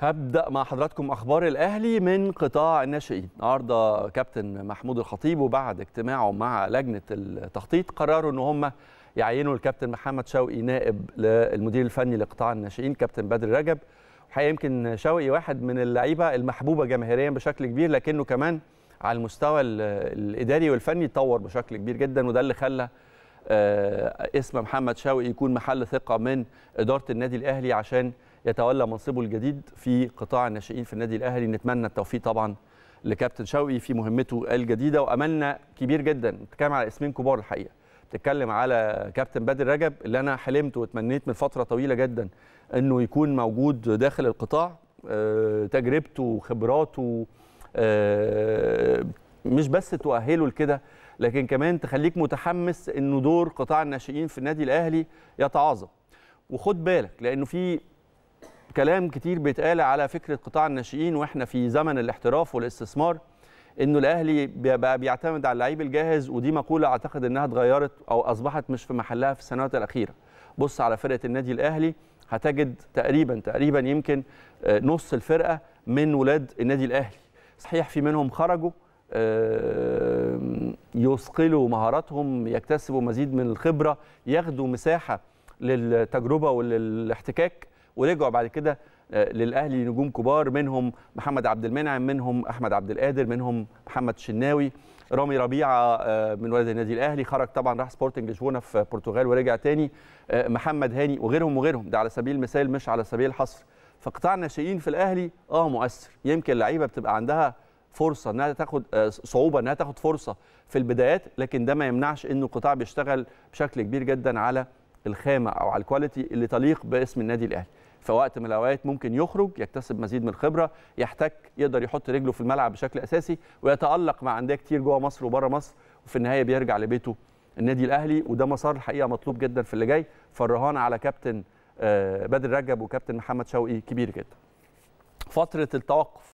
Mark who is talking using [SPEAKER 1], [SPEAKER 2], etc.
[SPEAKER 1] هبدأ مع حضراتكم أخبار الأهلي من قطاع الناشئين النهارده كابتن محمود الخطيب وبعد اجتماعه مع لجنة التخطيط قرروا أن هم يعينوا الكابتن محمد شوقي نائب للمدير الفني لقطاع الناشئين كابتن بدر رجب وحقيقة يمكن شوقي واحد من اللعيبة المحبوبة جماهيريا بشكل كبير لكنه كمان على المستوى الإداري والفني اتطور بشكل كبير جدا وده اللي خلى آه، اسم محمد شوقي يكون محل ثقة من إدارة النادي الأهلي عشان يتولى منصبه الجديد في قطاع الناشئين في النادي الاهلي نتمنى التوفيق طبعا لكابتن شوقي في مهمته الجديده واملنا كبير جدا بتتكلم على اسمين كبار الحقيقه بتتكلم على كابتن بدر رجب اللي انا حلمت واتمنيت من فتره طويله جدا انه يكون موجود داخل القطاع آه، تجربته وخبراته آه، مش بس تؤهله لكده لكن كمان تخليك متحمس انه دور قطاع الناشئين في النادي الاهلي يتعاظم وخد بالك لانه في كلام كتير بيتقال على فكره قطاع الناشئين واحنا في زمن الاحتراف والاستثمار انه الاهلي بقى بيعتمد على اللعيب الجاهز ودي مقوله اعتقد انها اتغيرت او اصبحت مش في محلها في السنوات الاخيره بص على فرقه النادي الاهلي هتجد تقريبا تقريبا يمكن آه، نص الفرقه من ولاد النادي الاهلي صحيح في منهم خرجوا آه، يثقلوا مهاراتهم يكتسبوا مزيد من الخبره ياخدوا مساحه للتجربه وللاحتكاك ورجعوا بعد كده آه، للاهلي نجوم كبار منهم محمد عبد المنعم منهم احمد عبد القادر منهم محمد الشناوي رامي ربيعه آه، من ولد النادي الاهلي خرج طبعا راح سبورتنج لشبونه في البرتغال ورجع تاني آه، محمد هاني وغيرهم وغيرهم ده على سبيل المثال مش على سبيل الحصر فقطاع الناشئين في الاهلي اه مؤثر يمكن اللعيبه بتبقى عندها فرصه انها تاخد صعوبه انها تاخد فرصه في البدايات لكن ده ما يمنعش انه القطاع بيشتغل بشكل كبير جدا على الخامه او على الكواليتي اللي تليق باسم النادي الاهلي في وقت من الاوقات ممكن يخرج يكتسب مزيد من الخبره يحتك يقدر يحط رجله في الملعب بشكل اساسي ويتالق مع انديه كتير جوه مصر وبره مصر وفي النهايه بيرجع لبيته النادي الاهلي وده مسار الحقيقه مطلوب جدا في اللي جاي فالرهان على كابتن آه، بدر رجب وكابتن محمد شوقي كبير جدا فتره التوقف